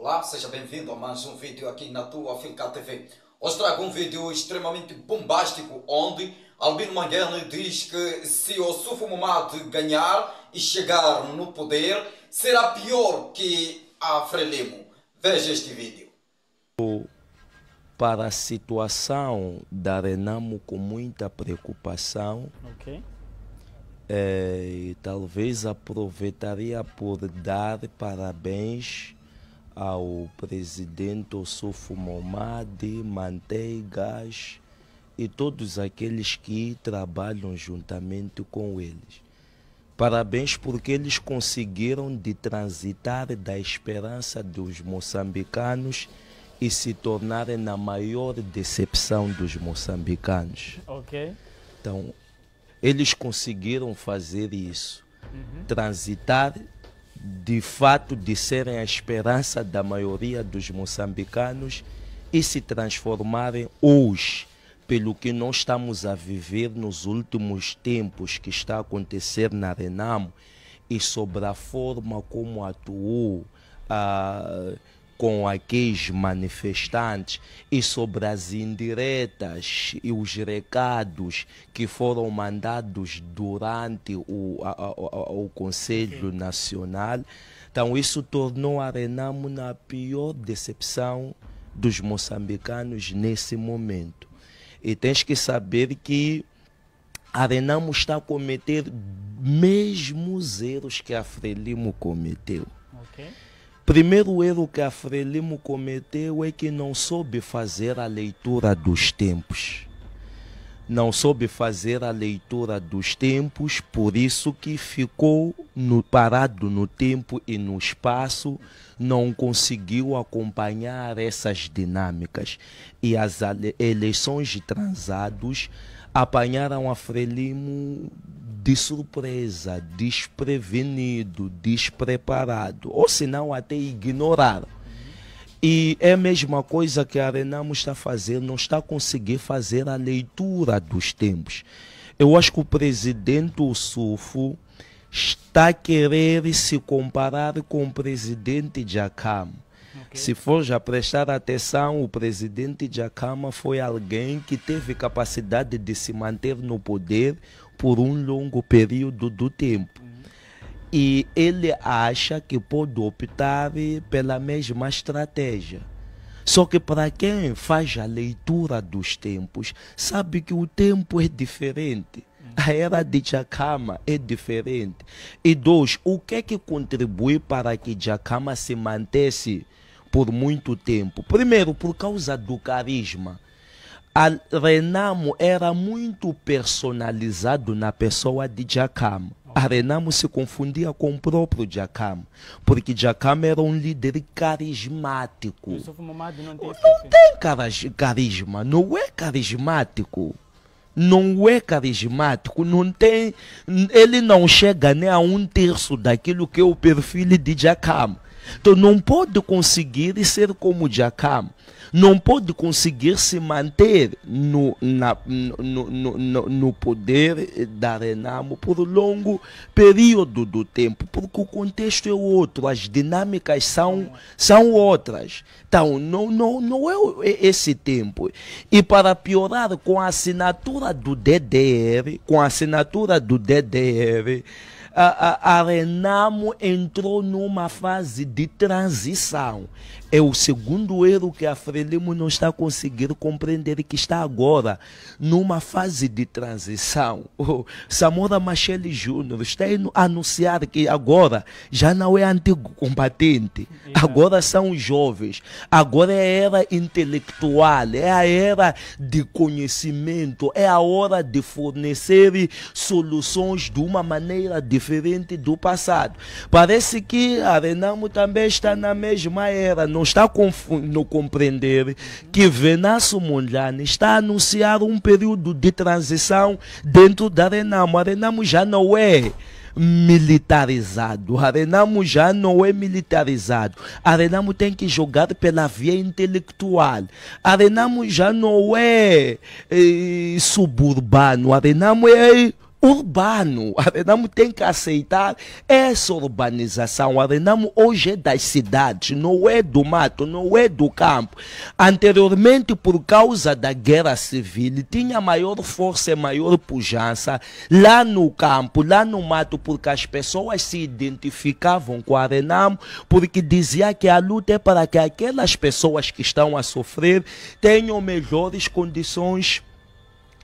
Olá, seja bem-vindo a mais um vídeo aqui na tua Finca TV. Hoje trago um vídeo extremamente bombástico onde Albino Mangani diz que se o Sufumumad ganhar e chegar no poder, será pior que a Frelimo. Veja este vídeo. Para a situação da Renamo com muita preocupação. Okay. É, talvez aproveitaria por dar parabéns ao presidente Osufo Momade, Manteigas e todos aqueles que trabalham juntamente com eles. Parabéns porque eles conseguiram de transitar da esperança dos moçambicanos e se tornarem na maior decepção dos moçambicanos. Ok. Então, eles conseguiram fazer isso, uhum. transitar de fato de serem a esperança da maioria dos moçambicanos e se transformarem hoje pelo que nós estamos a viver nos últimos tempos que está a acontecer na Renamo e sobre a forma como atuou a uh, com aqueles manifestantes e sobre as indiretas e os recados que foram mandados durante o, a, a, o Conselho okay. Uhum. Nacional. Então, isso tornou a Renamo na pior decepção dos moçambicanos nesse momento. E tens que saber que a Renamo está a cometer mesmos erros que a Frelimo cometeu. Okay. Primeiro erro que a Frelimo cometeu é que não soube fazer a leitura dos tempos. Não soube fazer a leitura dos tempos, por isso que ficou no, parado no tempo e no espaço, não conseguiu acompanhar essas dinâmicas. E as eleições de transados apanharam a Frelimo de surpresa, desprevenido, despreparado, ou se não até ignorar. E é a mesma coisa que a Renamo está fazendo, não está conseguindo fazer a leitura dos tempos. Eu acho que o presidente Osufo está querendo se comparar com o presidente Jacamo. Okay. Se for já prestar atenção, o presidente Jacama foi alguém que teve capacidade de se manter no poder por um longo período do tempo. E ele acha que pode optar pela mesma estratégia. Só que para quem faz a leitura dos tempos, sabe que o tempo é diferente. A era de Jacama é diferente. E dois, o que é que contribui para que Jacama se mantesse por muito tempo? Primeiro, por causa do carisma a Renamo era muito personalizado na pessoa de Jacam. A Renamo se confundia com o próprio Jacam, porque Jacam era um líder carismático. Não tem, carisma, não é carismático não é carismático, não tem, ele não chega nem a um terço daquilo que é o perfil de Jacam. Então não pode conseguir ser como Jacam. Não pode conseguir se manter no, na, no, no, no, poder da Renamo por longo período do tempo, porque o contexto é outro, as dinâmicas são, são outras. Então, não, não, não é, é esse tempo. E para piorar, com a assinatura do DDR, com a assinatura do DDR, a, a, a Renamo entrou numa fase de transição é o segundo erro que a Frelimo não está conseguindo compreender que está agora numa fase de transição. Oh, Samora Machele Júnior está a anunciar que agora já não é antigo combatente, é. agora são jovens, agora é a era intelectual, é a era de conhecimento, é a hora de fornecer soluções de uma maneira diferente do passado. Parece que a Renamo também está na mesma era, não não está no compreender que Venasso Mondlane está a anunciar um período de transição dentro da Renamo. A Renamo já não é militarizado. Arenamo já não é militarizado. Arenamo tem que jogar pela via intelectual. Arenamo já não é, é suburbano. Arenamo é urbano. a Arenamo tem que aceitar essa urbanização. A Arenamo hoje é das cidades, não é do mato, não é do campo. Anteriormente, por causa da guerra civil, tinha maior força e maior pujança lá no campo, lá no mato, porque as pessoas se identificavam com a Arenamo, porque dizia que a luta é para que aquelas pessoas que estão a sofrer tenham melhores condições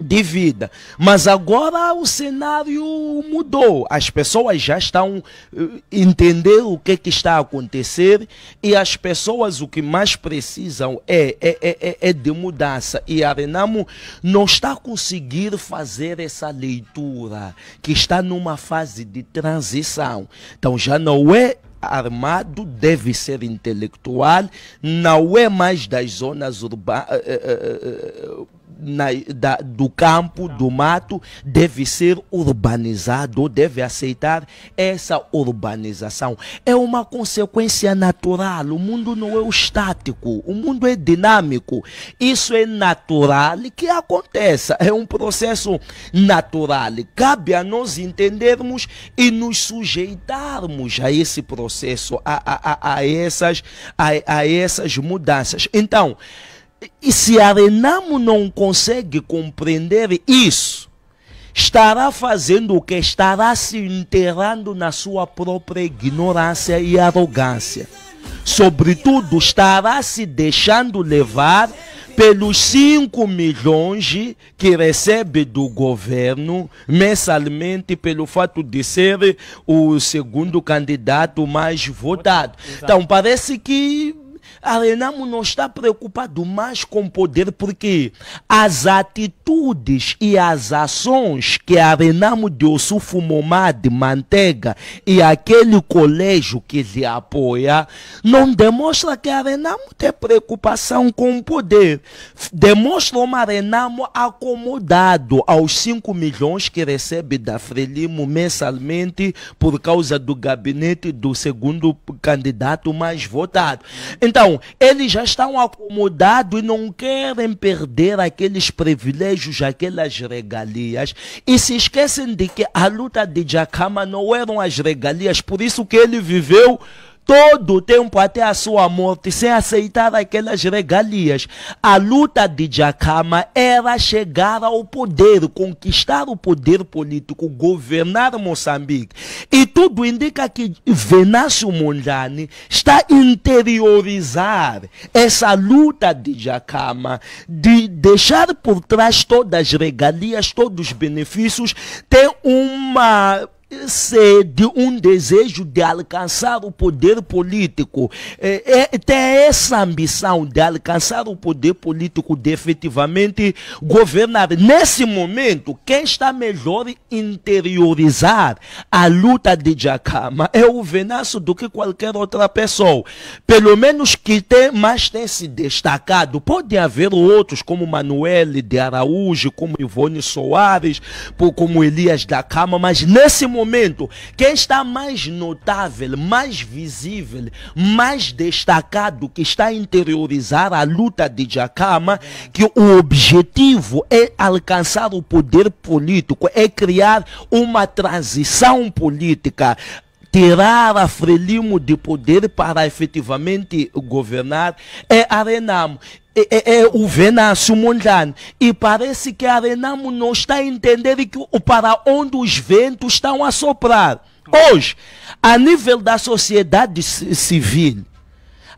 de vida. Mas agora o cenário mudou. As pessoas já estão eh, entendendo o que, que está a acontecer e as pessoas o que mais precisam é, é, é, é, é de mudança. E a Renamo não está conseguindo fazer essa leitura, que está numa fase de transição. Então já não é armado, deve ser intelectual, não é mais das zonas urbanas. Uh, eh, uh, eh, na, da, do campo, do mato, deve ser urbanizado, deve aceitar essa urbanização. É uma consequência natural. O mundo não é estático, o mundo é dinâmico. Isso é natural que aconteça. É um processo natural. Cabe a nós entendermos e nos sujeitarmos a esse processo, a, a, a, a essas, a, a essas mudanças. Então, e se a Renamo não consegue compreender isso, estará fazendo o que? Estará se enterrando na sua própria ignorância e arrogância. Sobretudo, estará se deixando levar pelos 5 milhões que recebe do governo mensalmente pelo fato de ser o segundo candidato mais votado. Então, parece que Arenamo não está preocupado mais com poder, porque as atitudes e as ações que Arenamo de Ossufo Momad Manteiga e aquele colégio que se apoia não demonstra que Arenamo tem preocupação com o poder. Demonstra uma Arenamo acomodado aos 5 milhões que recebe da Frelimo mensalmente por causa do gabinete do segundo candidato mais votado. Então, não, eles já estão acomodados e não querem perder aqueles privilégios, aquelas regalias. E se esquecem de que a luta de Jacama não eram as regalias, por isso que ele viveu todo o tempo até a sua morte sem aceitar aquelas regalias. A luta de Jacama era chegar ao poder, conquistar o poder político, governar Moçambique. E tudo indica que Venâncio Mondlane está interiorizar essa luta de Jacama, de deixar por trás todas as regalias, todos os benefícios, ter uma ser de um desejo de alcançar o poder político, é, é, tem essa ambição de alcançar o poder político de efetivamente governar. Nesse momento, quem está melhor interiorizar a luta de Jacama é o Venâncio do que qualquer outra pessoa. Pelo menos que tem, mais tem se destacado. Pode haver outros, como Manuel de Araújo, como Ivone Soares, como Elias da Cama, mas nesse momento momento, quem está mais notável, mais visível, mais destacado, que está a interiorizar a luta de Jacama, que o objetivo é alcançar o poder político, é criar uma transição política tirar a Frelimo de poder para efetivamente governar é Arenamo. É, é, é, o Venâncio Mondlane. E parece que Arenamo não está a entender que, para onde os ventos estão a soprar. Hum. Hoje, a nível da sociedade civil,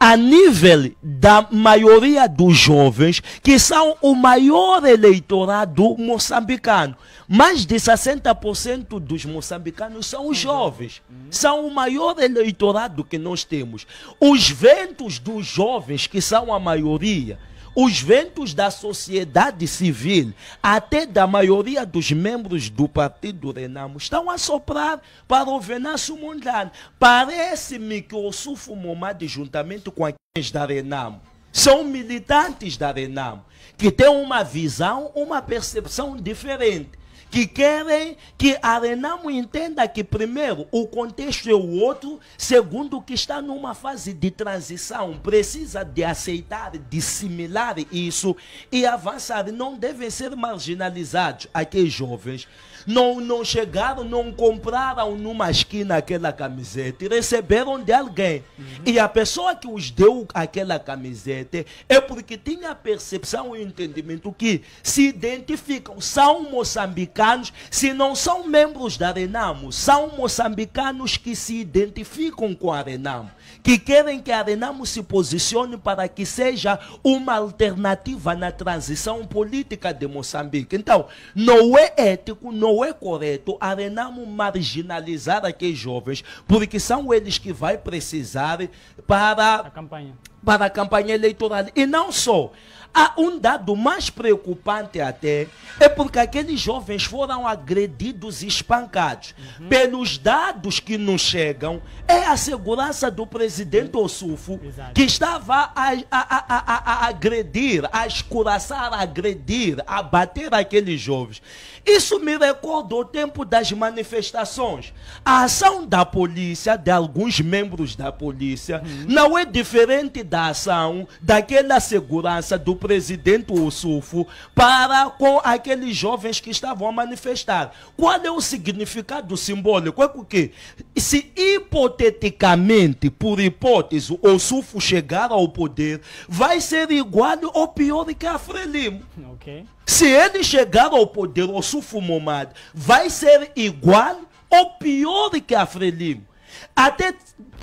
a nível da maioria dos jovens, que são o maior eleitorado moçambicano. Mais de 60% dos moçambicanos são os jovens. São o maior eleitorado que nós temos. Os ventos dos jovens, que são a maioria, os ventos da sociedade civil, até da maioria dos membros do partido Renamo, estão a soprar para o Venâncio Mundlane. Parece-me que o Sufo Momad, juntamente com aqueles da Renamo, são militantes da Renamo, que têm uma visão, uma percepção diferente que querem que a Renamo entenda que, primeiro, o contexto é o outro, segundo, que está numa fase de transição, precisa de aceitar, dissimilar isso e avançar. Não devem ser marginalizados. aqueles jovens, não, não chegaram, não compraram numa esquina aquela camiseta. Receberam de alguém. Uhum. E a pessoa que os deu aquela camiseta é porque tinha a percepção e o entendimento que se identificam. São moçambicanos, se não são membros da Renamo, são moçambicanos que se identificam com a Renamo que querem que Arenamo se posicione para que seja uma alternativa na transição política de Moçambique. Então, não é ético, não é correto Arenamo marginalizar aqueles jovens, porque são eles que vai precisar para a campanha, para a campanha eleitoral. E não só. Há um dado mais preocupante até é porque aqueles jovens foram agredidos e espancados. Uhum. Pelos dados que nos chegam, é a segurança do presidente Ossufo que estava a, a, a, a, agredir, a escuraçar, a agredir, a bater aqueles jovens. Isso me recorda o tempo das manifestações. A ação da polícia, de alguns membros da polícia, uhum. não é diferente da ação daquela segurança do presidente Usufo para com aqueles jovens que estavam a manifestar. Qual é o significado simbólico? É porque se hipoteticamente, por hipótese, o chegar ao poder, vai ser igual ou pior que a Frelimo. Ok. Se ele chegar ao poder, o Momad, vai ser igual ou pior que a Frelimo. Até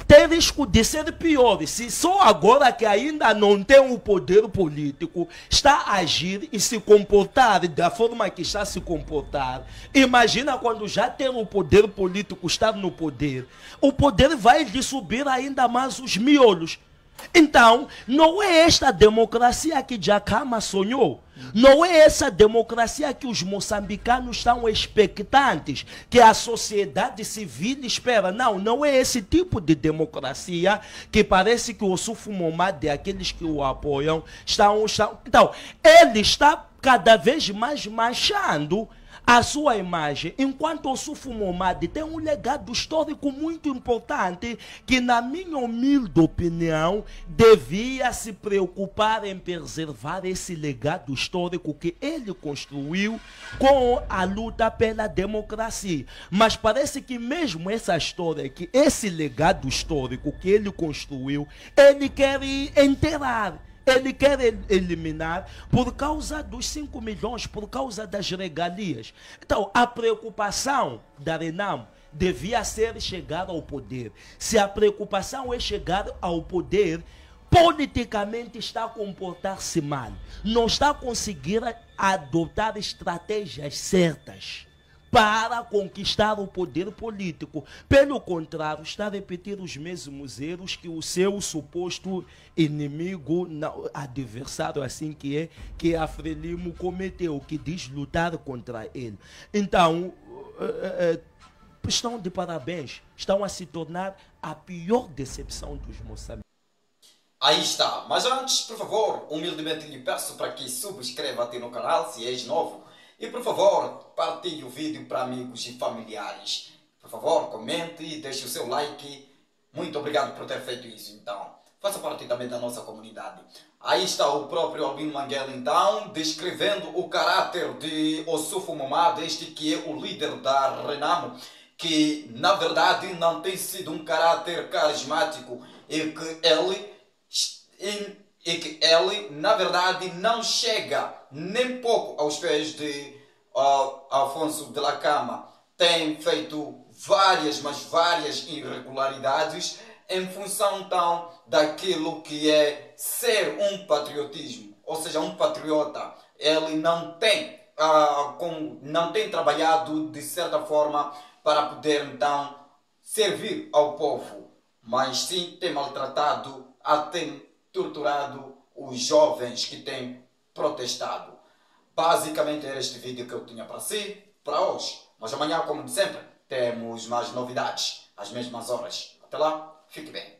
tem risco de ser pior se só agora que ainda não tem o poder político está a agir e se comportar da forma que está a se comportar. Imagina quando já tem o poder político estar no poder. O poder vai lhe subir ainda mais os miolos. Então, não é esta democracia que Jacama sonhou. Não é essa democracia que os moçambicanos estão expectantes, que a sociedade civil espera. Não, não é esse tipo de democracia que parece que o Sufu e aqueles que o apoiam estão, estão. Então, ele está cada vez mais marchando a sua imagem, enquanto Osufo Momadi tem um legado histórico muito importante que, na minha humilde opinião, devia se preocupar em preservar esse legado histórico que ele construiu com a luta pela democracia. Mas parece que mesmo essa história, que esse legado histórico que ele construiu, ele quer enterrar ele quer eliminar por causa dos 5 milhões, por causa das regalias. Então, a preocupação da Renamo devia ser chegar ao poder. Se a preocupação é chegar ao poder, politicamente está a comportar-se mal. Não está a conseguir adotar estratégias certas para conquistar o poder político. Pelo contrário, está a repetir os mesmos erros que o seu suposto inimigo, adversário, assim que é, que a Frelimo cometeu, que diz lutar contra ele. Então, eh, eh, eh, estão de parabéns, estão a se tornar a pior decepção dos moçambicanos. Aí está. Mas antes, por favor, humildemente lhe peço para que subscreva aqui no canal se és novo e por favor, partilhe o vídeo para amigos e familiares. Por favor, comente e deixe o seu like. Muito obrigado por ter feito isso, então. Faça parte também da nossa comunidade. Aí está o próprio Albino Manguela, então, descrevendo o caráter de Osufo Momad, este que é o líder da Renamo, que, na verdade, não tem sido um caráter carismático e que ele, e que ele na verdade, não chega nem pouco aos pés de uh, ah, Afonso de la Cama. Tem feito várias, mas várias irregularidades em função então daquilo que é ser um patriotismo, ou seja, um patriota. Ele não tem, ah, com, não tem trabalhado de certa forma para poder então servir ao povo, mas sim tem maltratado, até torturado os jovens que têm protestado. Basicamente era este vídeo que eu tinha para si, para hoje. Mas amanhã, como de sempre, temos mais novidades, às mesmas horas. Até lá, fique bem.